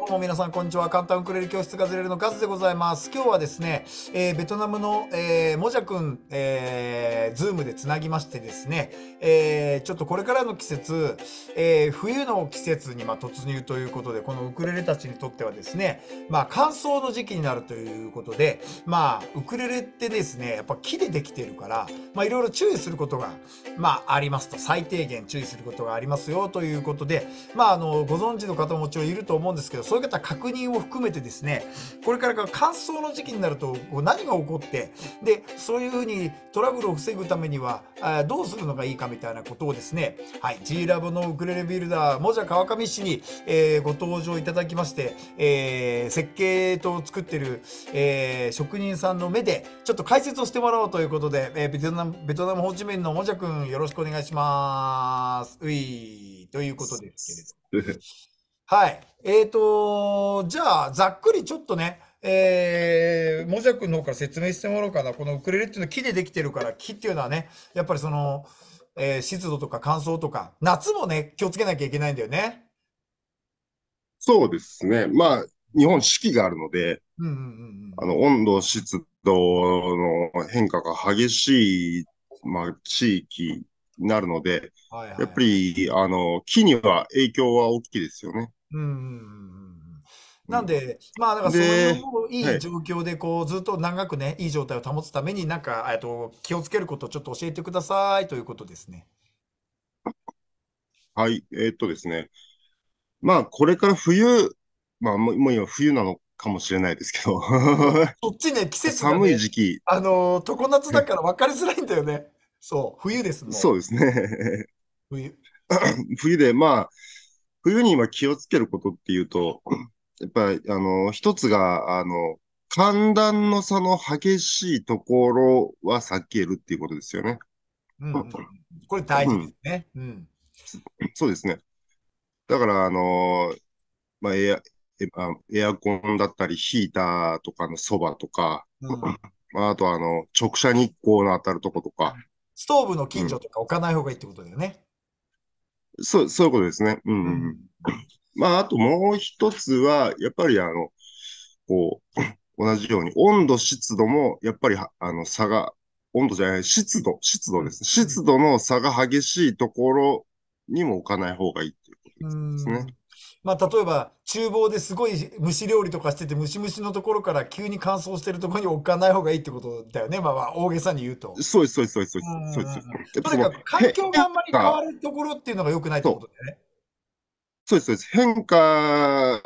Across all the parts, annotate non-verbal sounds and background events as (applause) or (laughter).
どうも皆さん、こんにちは。簡単ウクレレ教室がずれるのカズでございます。今日はですね、えー、ベトナムの、えー、もじゃくん、えー、ズームでつなぎましてですね、えー、ちょっとこれからの季節、えー、冬の季節にま突入ということで、このウクレレたちにとってはですね、まあ乾燥の時期になるということで、まあウクレレってですね、やっぱ木でできているから、まあいろいろ注意することが、まあありますと、最低限注意することがありますよということで、まああの、ご存知の方ももちろんいると思うんですけど、そういった確認を含めてですね、これから乾燥の時期になると何が起こって、で、そういうふうにトラブルを防ぐためには、どうするのがいいかみたいなことをですね、はい、G ラボのウクレレビルダー、もじゃ川上氏に、えー、ご登場いただきまして、えー、設計と作ってる、えー、職人さんの目で、ちょっと解説をしてもらおうということで、えー、ベトナム、ベトナムホーチミンのもじゃくん、よろしくお願いします。ういということですけれど。(laughs) はい。えっ、ー、と、じゃあ、ざっくりちょっとね、えー、もじゃくんの方から説明してもらおうかな。このウクレレっていうのは木でできてるから、木っていうのはね、やっぱりその、えー、湿度とか乾燥とか、夏もね、気をつけなきゃいけないんだよね。そうですね。まあ、日本四季があるので、あの、温度、湿度の変化が激しい、まあ、地域になるので、はいはい、やっぱり、あの、木には影響は大きいですよね。うん。なんで、まあ、だからそういういい状況で、こう、ずっと長くね、いい状態を保つために、なんか、えっと、気をつけることをちょっと教えてくださいということですね。はい、えーっとですね。まあ、これから冬、まあ、もうもう今冬なのかもしれないですけど、(laughs) そっちね、季節が寒いね、時期、あの、常夏だから分かりづらいんだよね。そう、冬です、もそうですね。冬。(clears throat) 冬で、まあ、冬に今気をつけることっていうと、やっぱり、あの、一つが、あの、寒暖の差の激しいところは避けるっていうことですよね。うん、うん、これ大事ですね、うん。うん。そうですね。だから、あの、まあ、エア、エアコンだったり、ヒーターとかのそばとか、うん、あとあの、直射日光の当たるとことか。ストーブの近所とか置かない方がいいってことだよね。そう、そういうことですね。うん。まあ、あともう一つは、やっぱりあの、こう、同じように、温度、湿度も、やっぱり、あの、差が、温度じゃない、湿度、湿度ですね。湿度の差が激しいところにも置かない方がいいっていうことですね。まあ、例えば、厨房ですごい蒸し料理とかしてて、蒸し蒸しのところから急に乾燥してるところに置かない方がいいってことだよね。まあ、まあ、大げさに言うと。そうです、そうです、そうです。そうとにかく、環境があんまり変わるところっていうのがよくないってことだよね。そうです、そうです。変化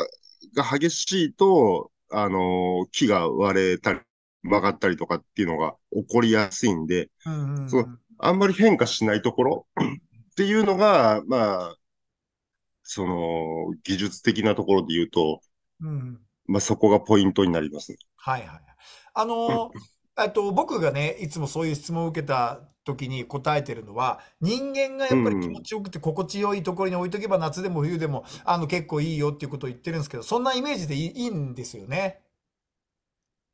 が激しいと、あの、木が割れたり、曲がったりとかっていうのが起こりやすいんで、ううあんまり変化しないところっていうのが、まあ、その、技術的なところで言うと、うん、まあ、そこがポイントになります。はいはい。あの、(laughs) えっと、僕がね、いつもそういう質問を受けた時に答えてるのは、人間がやっぱり気持ちよくて心地よいところに置いとけば、夏でも冬でも、あの、結構いいよっていうことを言ってるんですけど、そんなイメージでいいいいんですよね。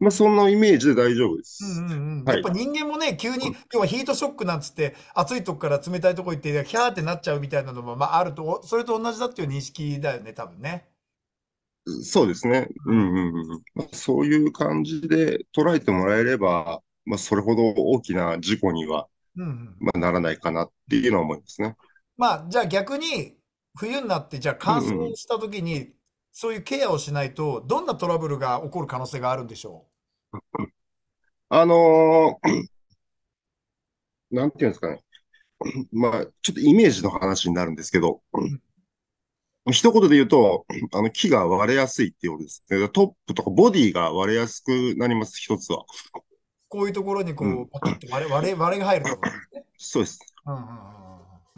まあ、そんなイメージで大丈夫です。うんうんうんはい、やっぱ人間もね、急に、要はヒートショックなんつって、暑いとこから冷たいとこ行って、キャーってなっちゃうみたいなのも、まあ、あると、それと同じだっていう認識だよね、多分ね。そうですね。うんうんうん。まあ、そういう感じで捉えてもらえれば、まあ、それほど大きな事故には、うんうん、まあ、ならないかなっていうのは思いますね。まあ、じゃあ逆に、冬になって、じゃあ乾燥した時に、うんうん、そういうケアをしないと、どんなトラブルが起こる可能性があるんでしょうあのー、(clears throat) なんていうんですかね。(clears throat) まあ、ちょっとイメージの話になるんですけど、一言で言うと、(clears throat) あの、木が割れやすいっていうことですね。トップとかボディが割れやすくなります、一つは。こういうところにこう、パキッと割れ、割れ、割れが入るところですね。そうです。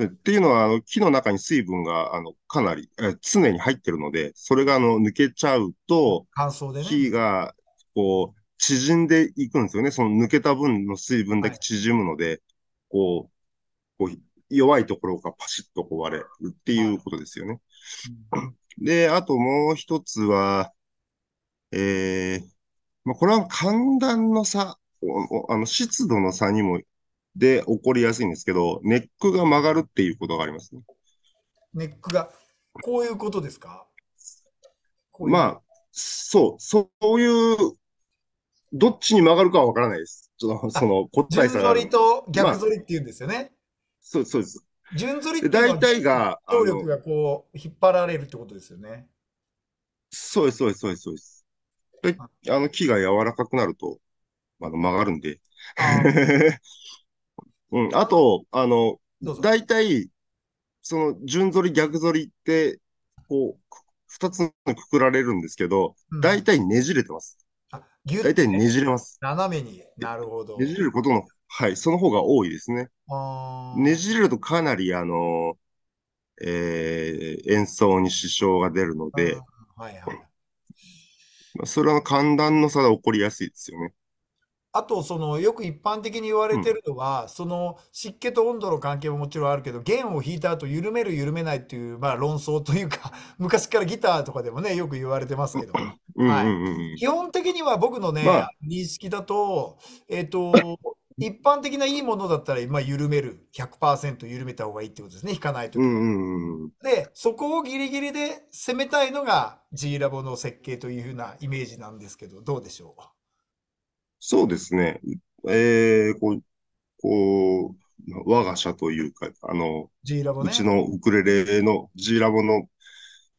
っていうのは、あの木の中に水分があのかなりえ常に入ってるので、それがあの抜けちゃうと、乾燥でね、木がこう縮んでいくんですよね。その抜けた分の水分だけ縮むので、はい、こう、こう弱いところがパシッと壊れるっていうことですよね。はい、で、あともう一つは、えー、まあ、これは寒暖の差、あの湿度の差にも、で起こりやすいんですけど、ネックが曲がるっていうことがありますね。ネックが、こういうことですかまあ、そう、そういうどっちに曲がるかはわからないです。ちょっとその、答えさ順反りと逆反りって言うんですよね。まあ、そうそうです。順反りって大体が、動力がこう、引っ張られるってことですよね。そうです、そうです、そうです、そうです。あの木が柔らかくなると、あの曲がるんで。(laughs) うん、あと、あの、大体、その、順反り、逆反りって、こう、二つにくくられるんですけど、大体ねじれてます。大体ねじれます。斜めに。なるほど。ねじれることの、はい、その方が多いですね。ねじれるとかなり、あの、えー演奏に支障が出るので、はいはい。まあそれは寒暖の差で起こりやすいですよね。あと、その、よく一般的に言われてるのは、その、湿気と温度の関係ももちろんあるけど、弦を弾いた後、緩める、緩めないっていう、まあ、論争というか、(laughs) 昔からギターとかでもね、よく言われてますけど、ううんうんうんはい、基本的には僕のね、まあ、認識だと、えっ、と、一般的ないいものだったら、まあ、緩める、100%緩めた方がいいってことですね、弾かないとうんうん。で、そこをギリギリで攻めたいのが G ラボの設計というふうなイメージなんですけど、どうでしょうそうですね。えー、こう、こう、我が社というか、あの、ね。うちのウクレレの、G ラボの、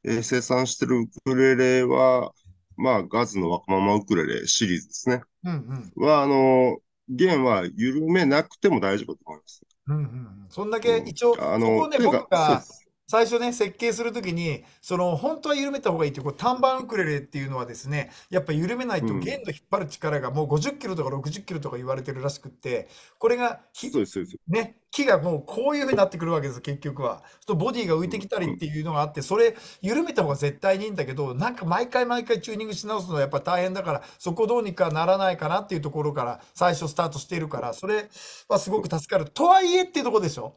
えー生産してるウクレレは、まあ、ガズのわがままウクレレシリーズですね。うんうん。は、あの、弦は緩めなくても大丈夫と思います。うんうんそんだけ、一応、あの、ね、僕が、最初ね、設計するときに、その、本当は緩めた方がいいっていう、こう、単板ウクレレっていうのはですね、やっぱ緩めないと弦の引っ張る力がもう50キロとか60キロとか言われてるらしくって、これが、そうです、そうです。ね、木がもうこういうふうになってくるわけです、結局は。とボディが浮いてきたりっていうのがあって、それ緩めた方が絶対にいいんだけど、なんか毎回毎回チューニングし直すのはやっぱ大変だから、そこどうにかならないかなっていうところから最初スタートしているから、それはすごく助かる。とはいえっていうところでしょ。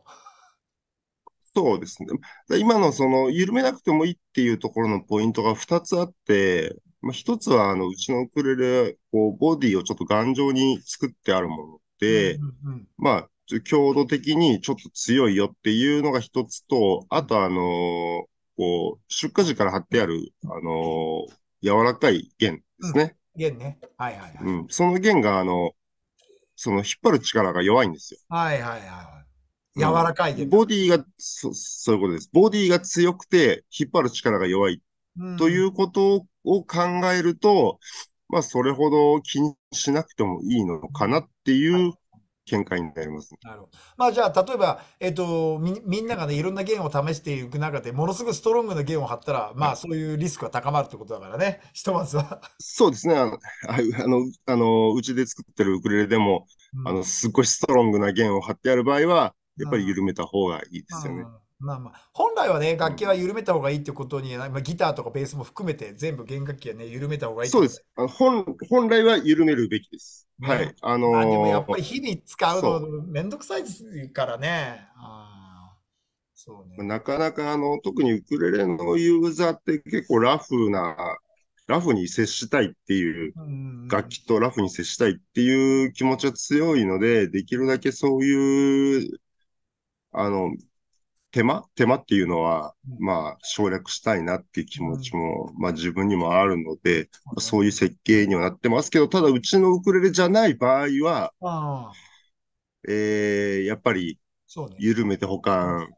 そうですね。今のその、緩めなくてもいいっていうところのポイントが2つあって、まあ、1つは、あの、うちのウクレレ、こう、ボディをちょっと頑丈に作ってあるもので、まあ、強度的にちょっと強いよっていうのが1つと、あと、あのー、こう、出荷時から貼ってある、あのー、柔らかい弦ですね。うん、弦ね。はいはいはい。うん、その弦が、あの、その引っ張る力が弱いんですよ。はいはいはい。柔らかいうん、ボディがそ、そういうことです。ボディが強くて、引っ張る力が弱い。ということを考えると、まあ、それほど気にしなくてもいいのかなっていう見解になります、なるほど。まあ、じゃあ、例えば、えっ、ー、とみ、みんながね、いろんな弦を試していく中で、ものすごくストロングな弦を張ったら、まあ、そういうリスクは高まるってことだからね、(laughs) ひとまずは。そうですね。あの、あの、うちで作ってるウクレレでも、うん、あの、すごいストロングな弦を張ってある場合は、やっぱり緩めた方がいいですよね。まあまあ、本来はね、楽器は緩めた方がいいってことに、まあ、ギターとかベースも含めて、全部弦楽器はね、緩めた方がいいそうです。あの本本来は緩めるべきです。ね、はい。あのー、でもやっぱり日々使うのめんどくさいですからね。あそうねなかなかあの、特にウクレレのユーザーって結構ラフな、ラフに接したいっていう、楽器とラフに接したいっていう気持ちは強いので、できるだけそういうあの、手間手間っていうのは、まあ、省略したいなっていう気持ちも、まあ自分にもあるので、そういう設計にはなってますけど、ただうちのウクレレじゃない場合は、あえー、やっぱり、緩めて保管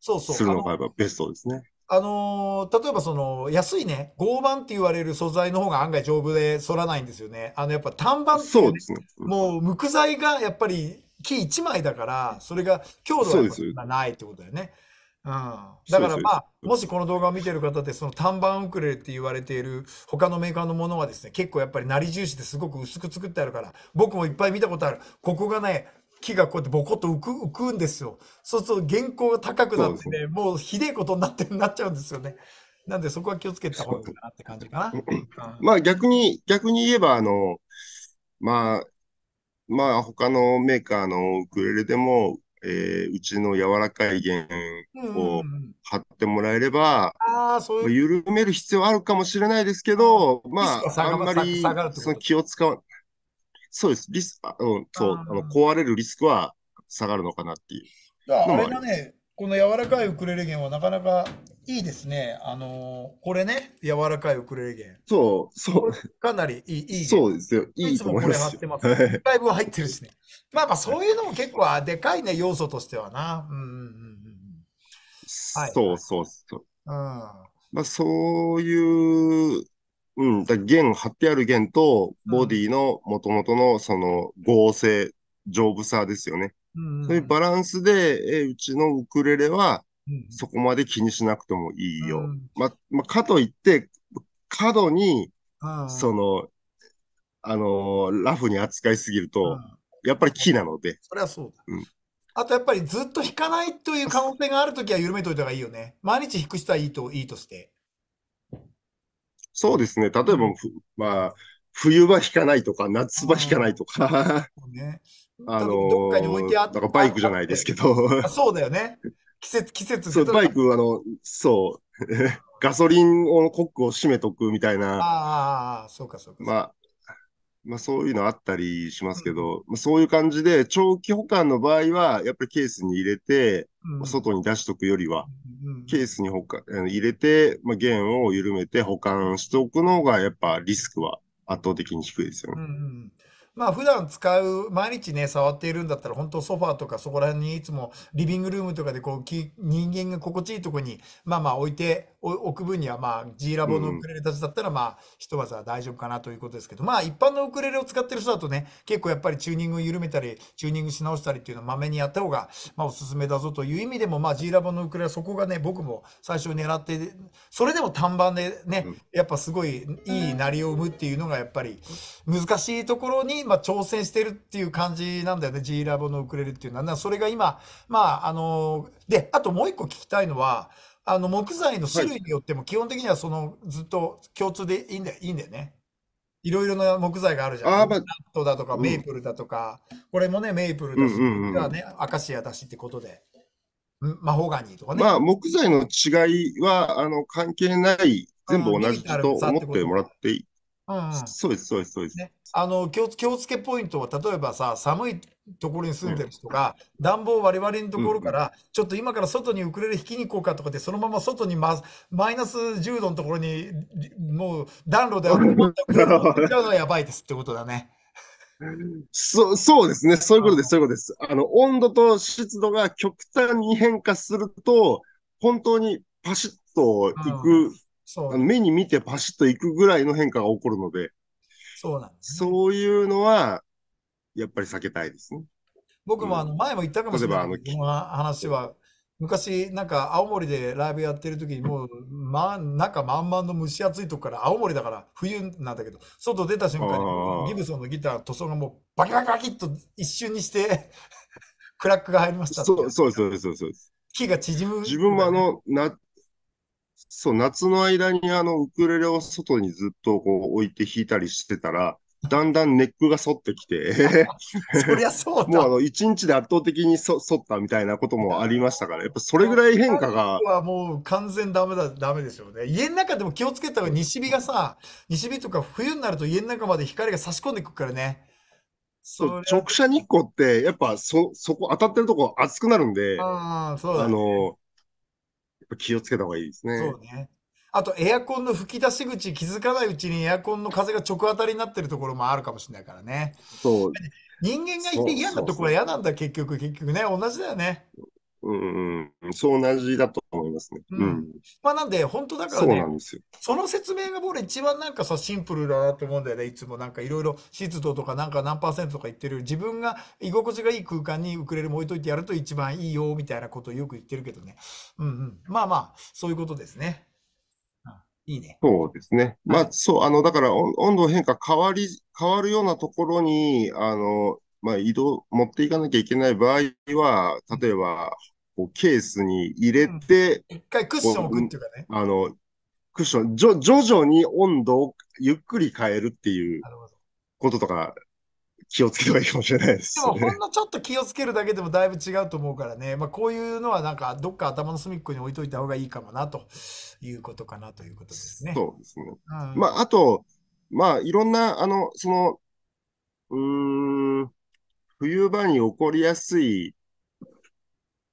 するのがベストですね。あのー、例えばその安いね、合板って言われる素材の方が案外丈夫で反らないんですよね。あのやっぱ単板って、ね、そうですね、うん、もう無垢材がやっぱり木1枚だから、それが強度がないってことだよね。うん、だからまあ、もしこの動画を見てる方で、その単板ウクレレって言われている他のメーカーのものはですね、結構やっぱりなり重視ですごく薄く作ってあるから、僕もいっぱい見たことある。ここがね、木がこうやってボコッと浮く浮くんですよ。そうすると原稿が高くなってね、もうひでえことになってなっちゃうんですよね。なんでそこは気をつけた方がいいかなって感じかな。(laughs) うん、まあ逆に、逆に言えば、あの、まあ、まあ、他のメーカーのウクレレでも、えー、うちの柔らかい弦を貼ってもらえれば、あそういう緩める必要あるかもしれないですけど、まあ、あんまりその気を使わそうです。リスうん、そう、あの壊れるリスクは下がるのかなっていう。あれだね、この柔らかいウクレレ弦はなかなかいいですね。あのー、これね、柔らかいウクレレ弦。そう、そう。かなりいい、いい。そうですよ。いいと思いますいつもこれ貼ってます。だいぶ入ってるしね。まあまあ、そういうのも結構あでかいね、要素としてはな。うんうんうん。はい、そうそうそう。うん。まあ、そういう、うん、だ弦、貼ってある弦と、ボディのもともとのその合成、丈夫さですよね。そういうバランスで、えうちのウクレレは、そこまで気にしなくてもいいよ。うん、ま、まあ、かといって、過度に、その、あのー、ラフに扱いすぎると、やっぱり木なので。それはそうだ。うんあとやっぱりずっと弾かないという可能性があるときは緩めといた方がいいよね。毎日弾く人はいいと、いいとして。そうですね。例えば、まあ、冬は弾かないとか、夏は弾かないとか。ね、あのー、どっかに置いてあった。なんかバイクじゃないですけど。そうだよね。季節、季節そう、バイク、あの、そう。(laughs) ガソリンをコックを閉めとくみたいな。ああ、そうか、そうか。まあ、まあ、そういうのあったりしますけど、うん、そういう感じで、長期保管の場合は、やっぱりケースに入れて、うん、外に出しとくよりは、うん、ケースに保管入れて、まあ、弦を緩めて保管しておくのが、やっぱリスクは圧倒的に低いですよね。うんまあ普段使う、毎日ね、触っているんだったら、本当ソファーとかそこら辺にいつもリビングルームとかでこうき、人間が心地いいとこに、まあまあ置いてお置く分には、まあ G ラボのウクレレたちだったら、まあひとまずは大丈夫かなということですけど、まあ一般のウクレレを使ってる人だとね、結構やっぱりチューニングを緩めたり、チューニングし直したりっていうのをまめにやった方が、まあおすすめだぞという意味でも、まあ G ラボのウクレレそこがね、僕も最初狙って、それでも短板でね、やっぱすごいいい鳴りを生むっていうのがやっぱり難しいところに今挑戦してるっていう感じなんだよね。G ラボのウクレレっていうのは。それが今、まあ、あの、で、あともう一個聞きたいのは、あの、木材の種類によっても基本的にはその、ずっと共通でいいんだよ、いいんだよね。いろいろな木材があるじゃん。アーバあナットだとか、メープルだとか、これもね、メープルだし、うんうんうんがね、アカシアだしってことで、マホガニーとかね。まあ、木材の違いは、あの、関係ない、全部同じと思ってもらっていうんそうです、そうです、そうです。ね、あの気を気をつけポイントは、例えばさ、寒いところに住んでる人が、うん、暖房我々のところから、うん、ちょっと今から外にウクレレ引きに行こうかとかって、そのまま外にママイナス10度のところに、もう暖炉で持くやばいですってことだね。そそうですね、そういうことです、そういうことです。あの温度と湿度が極端に変化すると、本当にパシッといくそう目に見てパシッといくぐらいの変化が起こるので、そうなんです、ね、そういうのは、やっぱり避けたいですね。僕もあの前も言ったかもしれない、うん、の話は、昔、なんか青森でライブやってる時に、もう、ま、中まんの蒸し暑いとこから、青森だから冬なんだけど、外出た瞬間に、ギブソンのギター、塗装がもうバキバキバキっと一瞬にして (laughs) クラックが入りましたそうそうそうそうそう。木が縮む、ね、自分もあのなそう、夏の間にあのウクレレを外にずっとこう置いて弾いたりしてたら、だんだんネックが反ってきて (laughs) そりゃそうもうあの、一日で圧倒的にそ反ったみたいなこともありましたから、やっぱそれぐらい変化が。はもう完全ダメだ、ダメでしょうね。家の中でも気をつけたら西日がさ、西日とか冬になると家の中まで光が差し込んでくるからね。そう直射日光って、やっぱそ、そこ当たってるとこ熱くなるんで、あ、そうね、の、気をつけた方がいいですね。そうね。あと、エアコンの吹き出し口気づかないうちにエアコンの風が直当たりになってるところもあるかもしれないからね。そう。人間がいて嫌なところは嫌なんだ、結局、結局ね。同じだよね。うんうん、そう同じだと思いますね。うん。うん、まあなんで、本当だからね、そうなんですよ。その説明が僕ら一番なんかさ、シンプルだなと思うんだよね。いつもなんかいろいろ湿度とかなんか何パーセントとか言ってる自分が居心地がいい空間にウクレレも置いといてやると一番いいよ、みたいなことをよく言ってるけどね。うんうん。まあまあ、そういうことですね。いいね。そうですね。まあ、はい、そう、あの、だから温度変化変わり、変わるようなところに、あの、まあ、移動、持っていかなきゃいけない場合は、例えば、こうケースに入れて、うん、一回クッション置くっていうかね。あの、クッション、じょ徐々に温度をゆっくり変えるっていうこととか、気をつければいいかもしれないです、ね、でもほんのちょっと気をつけるだけでもだいぶ違うと思うからね、まあ、こういうのはなんかどっか頭の隅っこに置いといた方がいいかもなということかなということですね。そうですね。うん、まああと、まあいろんな、あの、その、うん、冬場に起こりやすい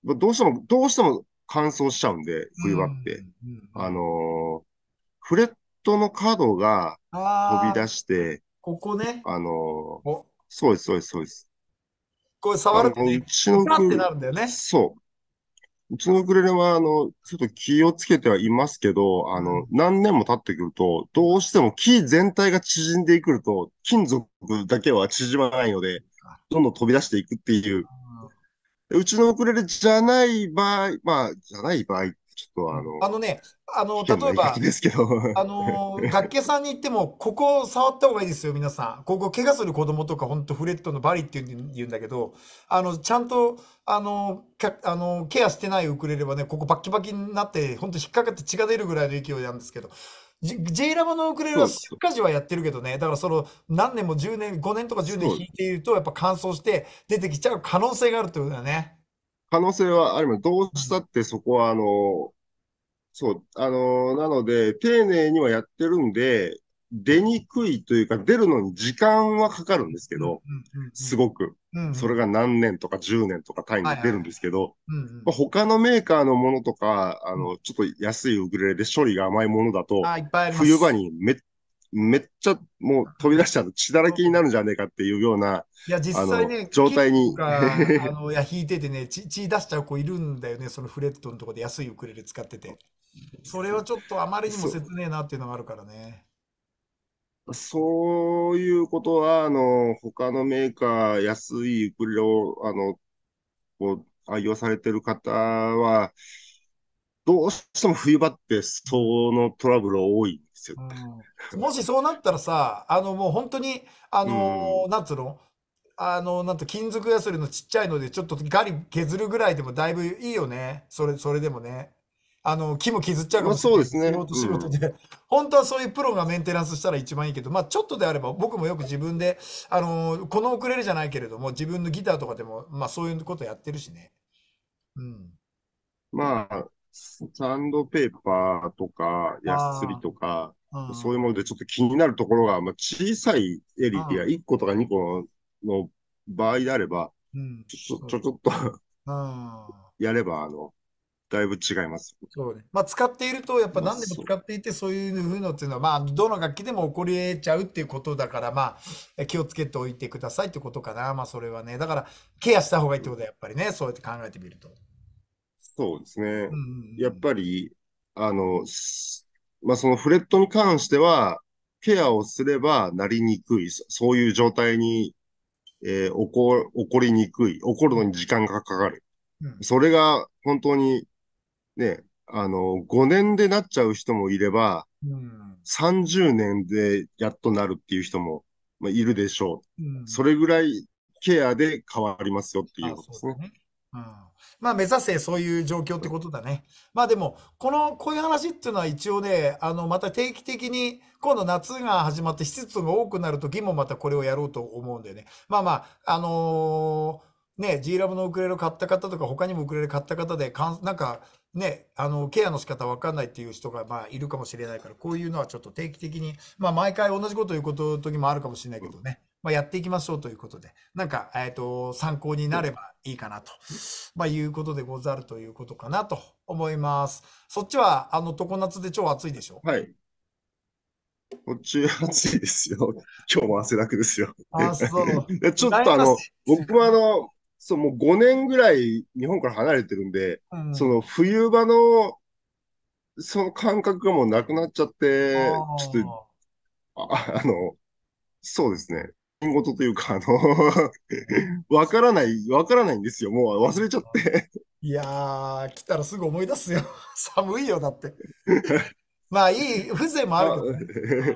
どうしても、どうしても乾燥しちゃうんで、冬場って。うんうん、あのー、フレットの角が飛び出して、ここね。あのー、そうです、そうです、そうです。これ触ると、ね、うちのってなるんだよね。そう。うちのウクレレは、あの、ちょっと気をつけてはいますけど、あの、何年も経ってくると、どうしても木全体が縮んでくると、金属だけは縮まないので、どんどん飛び出していくっていう。うちのウクレレじゃない場合、まあ、じゃない場合、ちょっとあの、あのね、あの、例えば、ですけどあの、(laughs) 楽器屋さんに行っても、ここ触った方がいいですよ、皆さん。ここ怪我する子供とか、本当フレットのバリって言うんだけど、あの、ちゃんと、あの、かあのケアしてないウクレレはね、ここバキバキになって、本当引っかかって血が出るぐらいの勢いなんですけど、J, J ラボのウクレレは出荷時はやってるけどね、だからその何年も10年、5年とか10年引弾いていると、やっぱ乾燥して出てきちゃう可能性があるってことだよね。可能性はあります。どうしたってそこは、あの、そう、あの、なので、丁寧にはやってるんで、出にくいというか、出るのに時間はかかるんですけど、すごく。それが何年とか10年とか単位で出るんですけど、他のメーカーのものとか、あの、ちょっと安いウクレレで処理が甘いものだと、冬場にめめっちゃもう飛び出しちゃう血だらけになるんじゃねえかっていうような、いや、実際ね、状態に。(laughs) あの、いや、弾いててね、血血出しちゃう子いるんだよね、そのフレットのとこで安いウクレレ使ってて。それはちょっとあまりにも切ねえなっていうのがあるからね。そういうことは、あの、他のメーカー、安いウクレレを、あの、こう、愛用されてる方は、どうしても冬場ってそのトラブル多いんですよ、もしそうなったらさ、あのもう本当に、あの、ん、なんつうのあの、なんと金属ヤスリのちっちゃいので、ちょっとガリ削るぐらいでもだいぶいいよね。それ、それでもね。あの木も削っちゃうかもしれない、まあ、そうですね、仕事で、うん、本当はそういうプロがメンテナンスしたら一番いいけど、まあ、ちょっとであれば、僕もよく自分で、あのこのウクレレじゃないけれども、自分のギターとかでも、まあ、そういうことやってるしね。うん、まあ、サンドペーパーとか、ヤスリとか、そういうものでちょっと気になるところが、まあ、小さいエリア、1個とか2個の場合であれば、ちょちょちょっと (laughs) やれば、あの、だいぶ違います。そうね。まあ、使っていると、やっぱ何でも使っていて、そういうふうのっていうのは、まあ、どの楽器でも起こり得ちゃうっていうことだから、まあ、気をつけておいてくださいってことかな。まあ、それはね。だから、ケアした方がいいってことは、やっぱりね、そうやって考えてみると。そうですね。やっぱり、あの、まあ、そのフレットに関しては、ケアをすればなりにくい、そういう状態に、えー、起こ起こりにくい、起こるのに時間がかかる。うん、それが本当にね、あの、5年でなっちゃう人もいれば、うん、30年でやっとなるっていう人も、まあ、いるでしょう、うん、それぐらいケアで変わりますよっていうことですね。まあ目指せそういう状況ってことだね。まあでも、この、こういう話っていうのは一応ね、あの、また定期的に、今度夏が始まって施設が多くなる時もまたこれをやろうと思うんでね。まあまあ、あのーね、G ラブのウクレレを買った方とか、他にもウクレレ買った方で、なんか、ね、あの、ケアの仕方わかんないっていう人が、まあ、いるかもしれないから、こういうのはちょっと定期的に、まあ、毎回同じこと言うこと、時もあるかもしれないけどね、まあ、やっていきましょうということで、なんか、えっ、ー、と、参考になればいいかなと、まあ、いうことでござるということかなと思います。そっちは、あの、常夏で超暑いでしょはい。こっち暑いですよ。今日も汗だくですよ。あ、そう。(laughs) ちょっとあの、僕もあの、そう、もう5年ぐらい日本から離れてるんで、うん、その冬場の、その感覚がもうなくなっちゃって、ちょっと、あ (laughs) あの、そうですね。事というか、あの (laughs) わからない、わからないんですよ。もう忘れちゃって (laughs) いやー、来たらすぐ思い出すよ。寒いよ、だって。まあ、いい風情もあるけどね。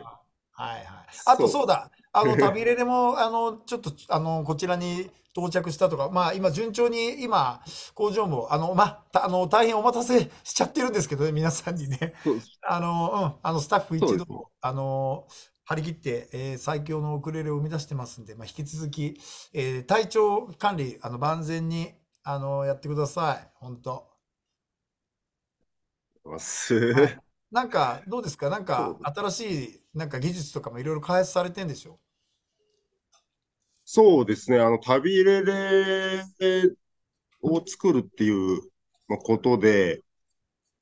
はいはい。あと、そうだ。あの、旅れでも、あの、ちょっと、あの、こちらに到着したとか、まあ、今、順調に、今、工場も、あの、ま、たあの、大変お待たせしちゃってるんですけどね、皆さんにね。あの、うん、あの、スタッフ一同、あの、張り切って、えー最強のウクレレを生み出してますんで、まあ、引き続き、えー体調管理、あの、万全に、あの、やってください。本当。うはい。なんか、どうですかなんそか、う新しい、なんか技術とかもいろいろ開発されてんでしょうそうですね、あの旅入れを作るっていうことで、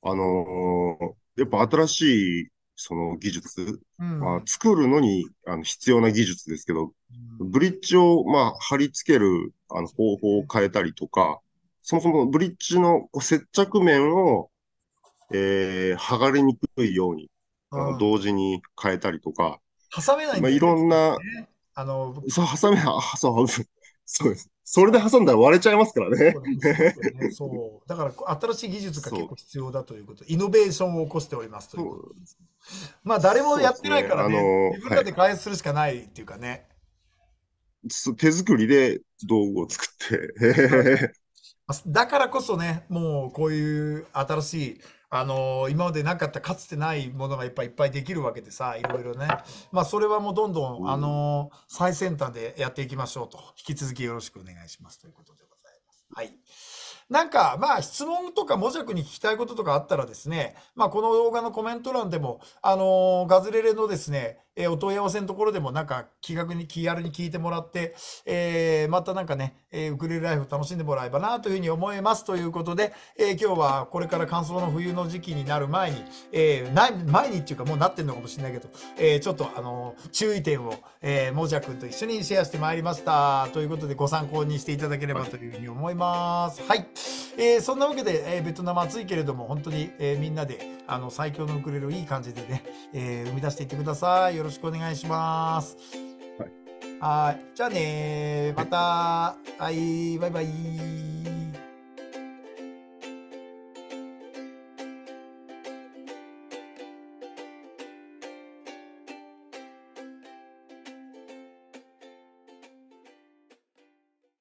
あのー、やっぱ新しいその技術、うん、まあ、作るのにあの必要な技術ですけど、うん、ブリッジを、まあ、貼り付けるあの方法を変えたりとか、そもそもブリッジの接着面を、えー、剥がれにくいように、あの同時に変えたりとか、挟めない、ね、まあ、いろんな、あの、そう、挟め、あ、そう、そうです。それで挟んだら割れちゃいますからね。そう,、そうだから新しい技術が結構必要だということ、イノベーションを起こしておりますということです。まあ誰もやってないからね、ねあの自分らで開発するしかないっていうかね。はい、手作りで道具を作って。だからこそね、もうこういう新しい、あのー、今までなかったかつてないものがいっぱいいっぱいできるわけでさ、いろいろね。まあそれはもうどんどん、あのー、最先端でやっていきましょうと。引き続きよろしくお願いしますということでございます。はい。なんか、まあ、質問とか、もじゃくに聞きたいこととかあったらですね、まあ、この動画のコメント欄でも、あのー、ガズレレのですね、えー、お問い合わせのところでもなんか気軽に気軽に聞いてもらって、えー、またなんかね、えー、ウクレレライフ楽しんでもらえばなというふうに思いますということで、えー、今日はこれから乾燥の冬の時期になる前に、えー、ない前にっていうかもうなってるのかもしれないけど、えー、ちょっとあの注意点を、えー、もじゃくんと一緒にシェアしてまいりましたということでご参考にしていただければというふうに思います。はい、えー、そんなわけで、えー、ベトナム暑いけれども本当に、えー、みんなであの最強のウクレレをいい感じでね、えー、生み出していってください。よろしくお願いします。はい。はいじゃあねまた、はい、バイバイ。